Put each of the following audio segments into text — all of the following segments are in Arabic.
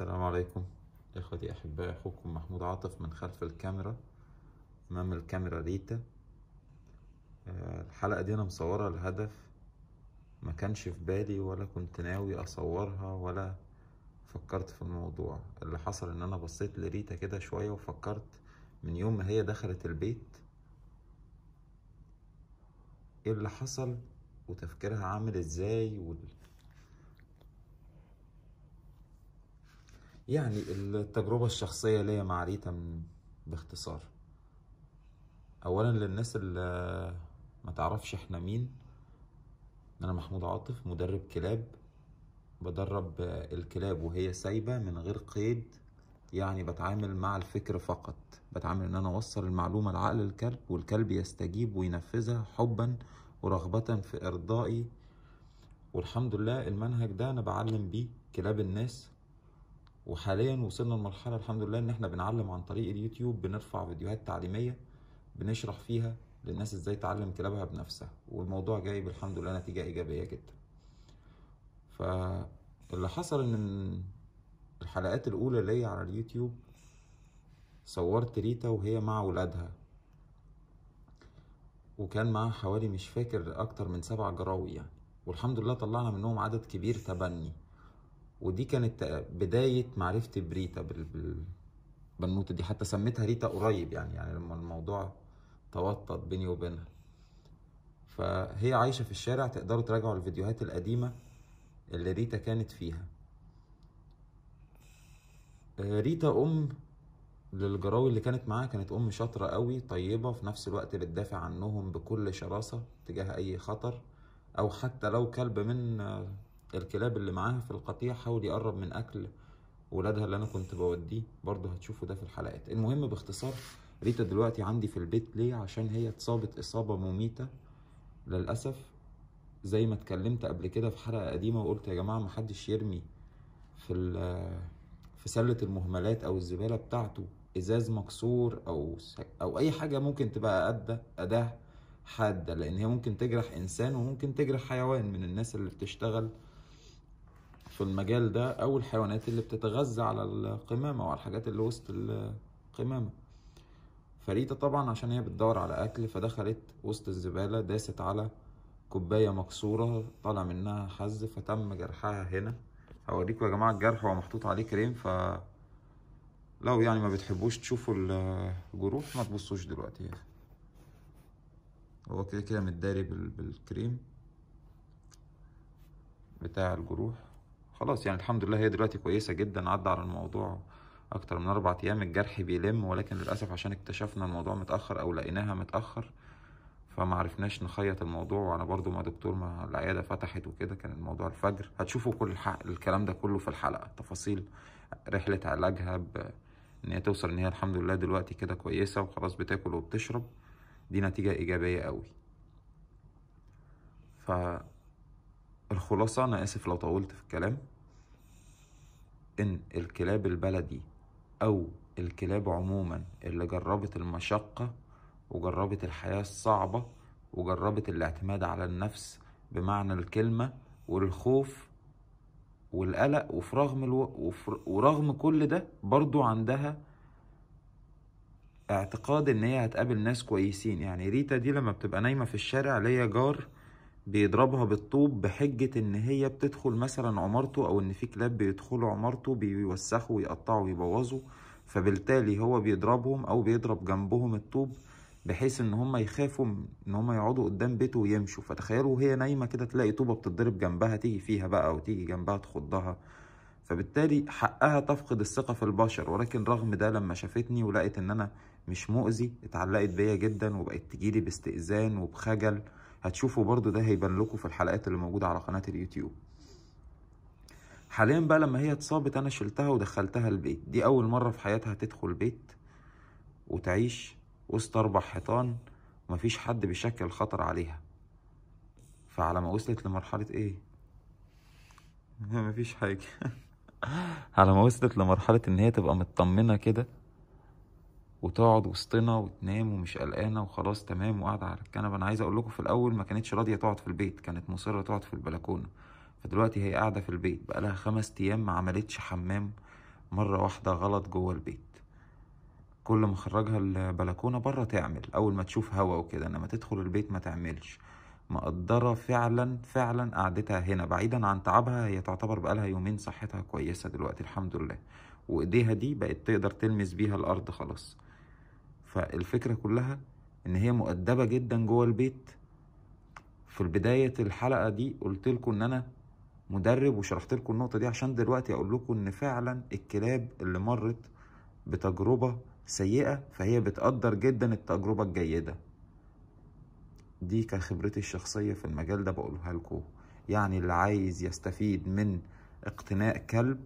السلام عليكم اخوتي احبائي اخوكم محمود عاطف من خلف الكاميرا امام الكاميرا ريتا آه، الحلقه دي انا مصورها لهدف ما كانش في بالي ولا كنت ناوي اصورها ولا فكرت في الموضوع اللي حصل ان انا بصيت لريتا كده شويه وفكرت من يوم ما هي دخلت البيت ايه اللي حصل وتفكيرها عامل ازاي وال... يعني التجربة الشخصية ليا مع ريتا باختصار أولا للناس اللي ما تعرفش احنا مين أنا محمود عاطف مدرب كلاب بدرب الكلاب وهي سايبة من غير قيد يعني بتعامل مع الفكر فقط بتعامل ان انا اوصل المعلومة لعقل الكلب والكلب يستجيب وينفذها حبا ورغبة في ارضائي والحمد لله المنهج ده انا بعلم بيه كلاب الناس وحاليا وصلنا لمرحلة الحمد لله ان احنا بنعلم عن طريق اليوتيوب بنرفع فيديوهات تعليمية بنشرح فيها للناس ازاي تعلم كلابها بنفسها والموضوع جايب الحمد لله نتيجة ايجابية جدا فاللي حصل ان الحلقات الاولى ليا على اليوتيوب صورت ريتا وهي مع ولادها وكان معاها حوالي مش فاكر اكتر من سبع جراوي يعني والحمد لله طلعنا منهم عدد كبير تبني ودي كانت بدايه معرفتي بريتا بالبنوته دي حتى سميتها ريتا قريب يعني يعني لما الموضوع توطد بيني وبينها فهي عايشه في الشارع تقدروا تراجعوا الفيديوهات القديمه اللي ريتا كانت فيها آه، ريتا ام للجراوي اللي كانت معاها كانت ام شاطره قوي طيبه في نفس الوقت بتدافع عنهم بكل شراسه تجاه اي خطر او حتى لو كلب من الكلاب اللي معاها في القطيع حاول يقرب من اكل ولادها اللي انا كنت بوديه برضه هتشوفوا ده في الحلقات المهم باختصار ريتا دلوقتي عندي في البيت ليه عشان هي اتصابت اصابه مميته للاسف زي ما اتكلمت قبل كده في حلقه قديمه وقلت يا جماعه محدش يرمي في في سله المهملات او الزباله بتاعته ازاز مكسور او او اي حاجه ممكن تبقى أدى اداه حاده لان هي ممكن تجرح انسان وممكن تجرح حيوان من الناس اللي بتشتغل في المجال ده او الحيوانات اللي بتتغذى على القمامه وعلى الحاجات اللي وسط القمامه فريته طبعا عشان هي بتدور على اكل فدخلت وسط الزباله داست على كوبايه مكسوره طالع منها حز فتم جرحها هنا هوريكم يا جماعه الجرح هو محطوط عليه كريم ف لو يعني ما بتحبوش تشوفوا الجروح ما تبصوش دلوقتي يعني. هو كده كده متداري بالكريم بتاع الجروح خلاص يعني الحمد لله هي دلوقتي كويسه جدا عدى على الموضوع اكتر من اربع ايام الجرح بيلم ولكن للاسف عشان اكتشفنا الموضوع متاخر او لقيناها متاخر فما عرفناش نخيط الموضوع وانا برضو ما دكتور ما العياده فتحت وكده كان الموضوع الفجر هتشوفوا كل الكلام ده كله في الحلقه تفاصيل رحله علاجها ب... ان هي توصل ان هي الحمد لله دلوقتي كده كويسه وخلاص بتاكل وبتشرب دي نتيجه ايجابيه قوي ف الخلاصة أنا آسف لو طولت في الكلام إن الكلاب البلدي أو الكلاب عموما اللي جربت المشقة وجربت الحياة الصعبة وجربت الاعتماد على النفس بمعنى الكلمة والخوف والقلق وفي رغم الو... وفر... ورغم كل ده برضو عندها اعتقاد ان هي هتقابل ناس كويسين يعني ريتا دي لما بتبقى نايمة في الشارع ليا جار بيضربها بالطوب بحجة ان هي بتدخل مثلا عمارته او ان في كلاب بيدخلوا عمارته بيوسخوا ويقطعوا ويبوظوا فبالتالي هو بيضربهم او بيضرب جنبهم الطوب بحيث ان هما يخافوا ان هما يقعدوا قدام بيته ويمشوا فتخيلوا وهي نايمة كده تلاقي طوبة بتتضرب جنبها تيجي فيها بقى وتيجي جنبها تخضها فبالتالي حقها تفقد الثقة في البشر ولكن رغم ده لما شافتني ولقت ان انا مش مؤذي اتعلقت بيا جدا وبقت تجيلي باستئذان وبخجل هتشوفوا برضو ده هيبان لكم في الحلقات اللي موجودة على قناة اليوتيوب حاليا بقى لما هي اتصابت انا شلتها ودخلتها البيت دي اول مرة في حياتها تدخل بيت وتعيش وسط اربع حيطان ومفيش حد بيشكل خطر عليها فعلى ما وصلت لمرحلة ايه مفيش حاجة على ما وصلت لمرحلة ان هي تبقى مطمنة كده وتقعد وسطنا وتنام ومش قلقانه وخلاص تمام وقاعده على الكنبه انا عايز اقول لكم في الاول ما كانتش راضيه تقعد في البيت كانت مصره تقعد في البلكونه فدلوقتي هي قاعده في البيت بقالها خمس ايام ما عملتش حمام مره واحده غلط جوه البيت كل ما اخرجها البلكونه بره تعمل اول ما تشوف هوا وكده انما تدخل البيت ما تعملش مقدره فعلا فعلا قعدتها هنا بعيدا عن تعبها هي تعتبر بقالها يومين صحتها كويسه دلوقتي الحمد لله وايديها دي بقت تقدر تلمس بيها الارض خلاص فالفكرة كلها ان هي مؤدبة جدا جوه البيت في بداية الحلقة دي قلت لكم ان انا مدرب وشرحت لكم النقطة دي عشان دلوقتي اقول لكم ان فعلا الكلاب اللي مرت بتجربة سيئة فهي بتقدر جدا التجربة الجيدة دي كخبرتي الشخصية في المجال ده بقولها لكم يعني اللي عايز يستفيد من اقتناء كلب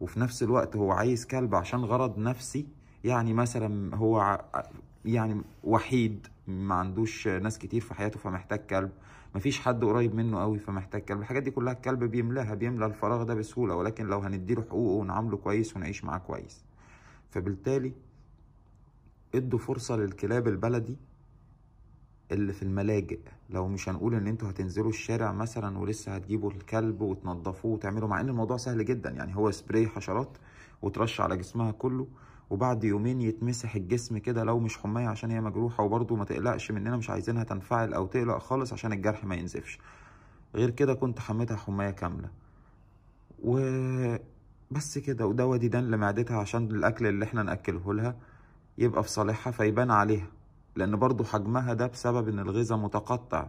وفي نفس الوقت هو عايز كلب عشان غرض نفسي يعني مثلا هو يعني وحيد ما عندوش ناس كتير في حياته فمحتاج كلب مفيش حد قريب منه قوي فمحتاج كلب الحاجات دي كلها الكلب بيملاها بيملى الفراغ ده بسهوله ولكن لو هنديله حقوقه ونعامله كويس ونعيش معاه كويس فبالتالي ادوا فرصه للكلاب البلدي اللي في الملاجئ لو مش هنقول ان انتوا هتنزلوا الشارع مثلا ولسه هتجيبوا الكلب وتنضفوه وتعملوا مع ان الموضوع سهل جدا يعني هو سبراي حشرات وترش على جسمها كله وبعد يومين يتمسح الجسم كده لو مش حماية عشان هي مجروحة وبرضه ما تقلقش مننا مش عايزينها تنفعل أو تقلق خالص عشان الجرح ما ينزفش غير كده كنت حميتها حماية كاملة و بس كده وده وديدان لمعدتها عشان الأكل اللي احنا نأكله لها يبقى في صالحها فيبان عليها لأن برضه حجمها ده بسبب إن الغذاء متقطع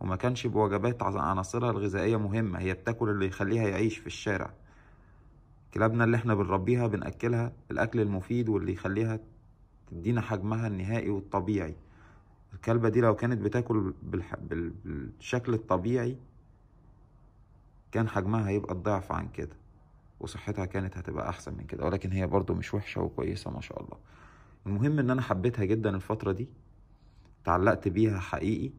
وما كانش بوجبات عناصرها الغذائية مهمة هي بتاكل اللي يخليها يعيش في الشارع كلابنا اللي احنا بنربيها بنأكلها الأكل المفيد واللي يخليها تدينا حجمها النهائي والطبيعي الكلبة دي لو كانت بتاكل بالشكل الطبيعي كان حجمها هيبقى الضعف عن كده وصحتها كانت هتبقى أحسن من كده ولكن هي برضو مش وحشة وكويسة ما شاء الله المهم إن أنا حبيتها جدا الفترة دي تعلقت بيها حقيقي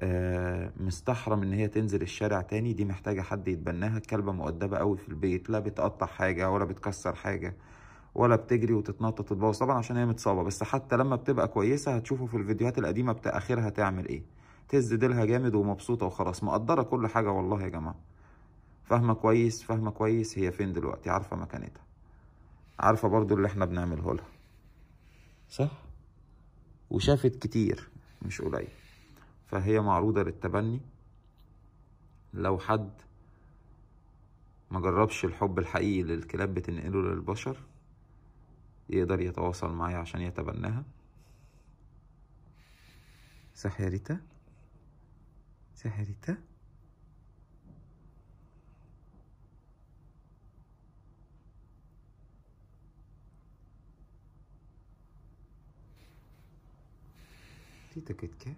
آه، مستحرم ان هي تنزل الشارع تاني دي محتاجة حد يتبناها الكلبة مؤدبة قوي في البيت لا بتقطع حاجة ولا بتكسر حاجة ولا بتجري وتتنطط وتبوظ طبعا عشان هي متصابة بس حتى لما بتبقى كويسة هتشوفوا في الفيديوهات القديمة بتاع اخرها تعمل ايه تهز ديلها جامد ومبسوطة وخلاص مقدرة كل حاجة والله يا جماعة فاهمة كويس فاهمة كويس هي فين دلوقتي عارفة مكانتها عارفة برضو اللي احنا بنعمله لها صح وشافت كتير مش قليل فهي معروضة للتبني لو حد ما جربش الحب الحقيقي للكلاب بتنقله للبشر يقدر يتواصل معي عشان يتبناها صح يا ريتا صح يا ريتا ريتا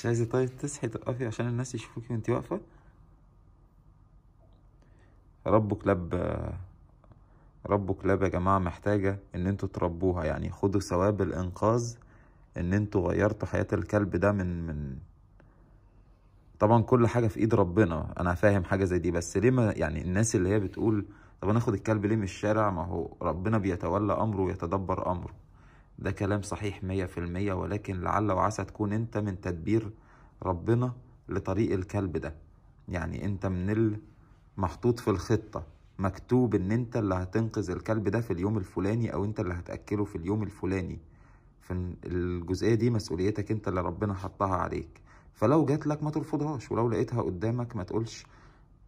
مش عايزة طيب تصحي تقفي عشان الناس يشوفوكي وانتي واقفة ربوا كلاب ربوا كلاب يا جماعة محتاجة ان انتوا تربوها يعني خدوا ثواب الانقاذ ان انتوا غيرتوا حياة الكلب ده من من طبعا كل حاجة في ايد ربنا انا فاهم حاجة زي دي بس ليه ما يعني الناس اللي هي بتقول طب انا اخد الكلب ليه من الشارع ما هو ربنا بيتولى امره ويتدبر امره ده كلام صحيح مية في المية ولكن لعل وعسى تكون انت من تدبير ربنا لطريق الكلب ده يعني انت من المحطوط في الخطة مكتوب ان انت اللي هتنقذ الكلب ده في اليوم الفلاني او انت اللي هتأكله في اليوم الفلاني فالجزئية دي مسؤوليتك انت اللي ربنا حطها عليك فلو جات لك ما ترفضهاش ولو لقيتها قدامك ما تقولش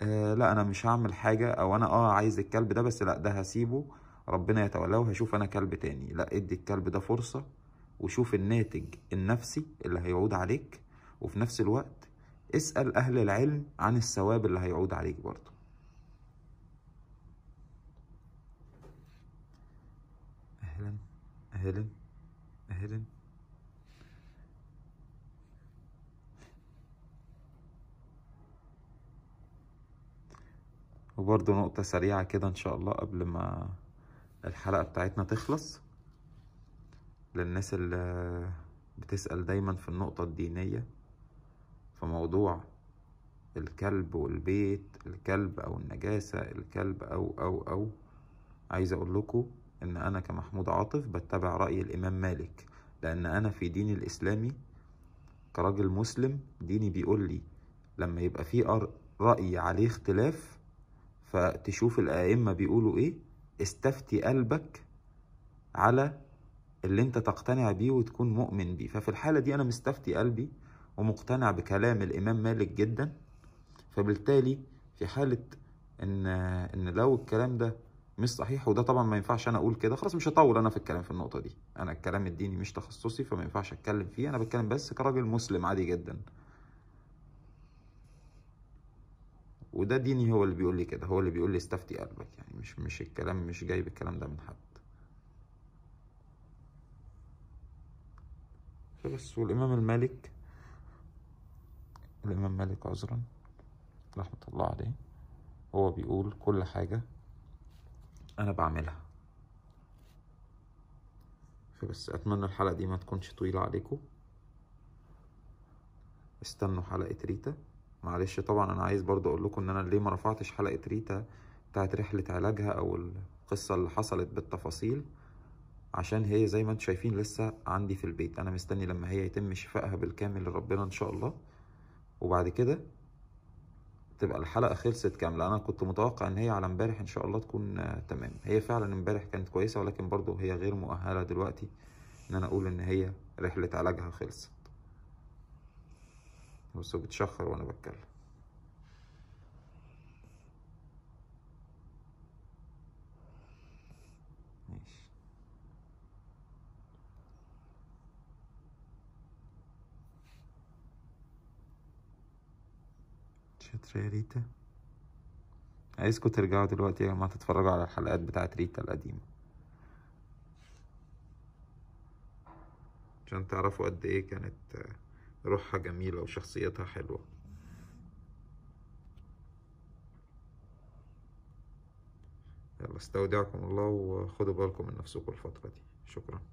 آه لا انا مش هعمل حاجة او انا اه عايز الكلب ده بس لا ده هسيبه ربنا يتولاه وهيشوف انا كلب تاني لا ادي الكلب ده فرصه وشوف الناتج النفسي اللي هيعود عليك وفي نفس الوقت اسال اهل العلم عن الثواب اللي هيعود عليك برضه اهلا اهلا اهلا وبرضه نقطة سريعة كده إن شاء الله قبل ما الحلقة بتاعتنا تخلص للناس اللي بتسأل دايما في النقطة الدينية في موضوع الكلب والبيت الكلب أو النجاسة الكلب أو أو أو عايز أقول لكم إن أنا كمحمود عاطف بتبع رأي الإمام مالك لأن أنا في ديني الإسلامي كراجل مسلم ديني بيقول لي لما يبقى في رأي عليه اختلاف فتشوف الأئمة بيقولوا إيه استفتي قلبك على اللي انت تقتنع بيه وتكون مؤمن بيه ففي الحالة دي انا مستفتي قلبي ومقتنع بكلام الامام مالك جدا فبالتالي في حالة ان ان لو الكلام ده مش صحيح وده طبعا ما ينفعش انا اقول كده خلاص مش هطول انا في الكلام في النقطه دي انا الكلام الديني مش تخصصي فما ينفعش اتكلم فيه انا بتكلم بس كراجل مسلم عادي جدا وده ديني هو اللي بيقول لي كده هو اللي بيقول لي استفتي قلبك يعني مش مش الكلام مش جايب الكلام ده من حد فبس والامام المالك الامام مالك عذرا رحمه الله عليه هو بيقول كل حاجه انا بعملها فبس اتمنى الحلقه دي ما تكونش طويله عليكم استنوا حلقه ريتا معلش طبعا انا عايز برضه اقول لكم ان انا ليه ما رفعتش حلقه ريتا بتاعت رحله علاجها او القصه اللي حصلت بالتفاصيل عشان هي زي ما انتم شايفين لسه عندي في البيت انا مستني لما هي يتم شفائها بالكامل لربنا ان شاء الله وبعد كده تبقى الحلقه خلصت كامله انا كنت متوقع ان هي على امبارح ان شاء الله تكون آه، تمام هي فعلا امبارح كانت كويسه ولكن برضو هي غير مؤهله دلوقتي ان انا اقول ان هي رحله علاجها خلصت بصوا بتشخر وانا بتكلم ماشي شاطرة يا ريتا عايزكم ترجعوا دلوقتي يا جماعة تتفرجوا على الحلقات بتاعت ريتا القديمة عشان تعرفوا قد ايه كانت روحها جميلة وشخصيتها حلوة يلا استودعكم الله وخدوا بالكم من نفسكم الفترة دي شكرا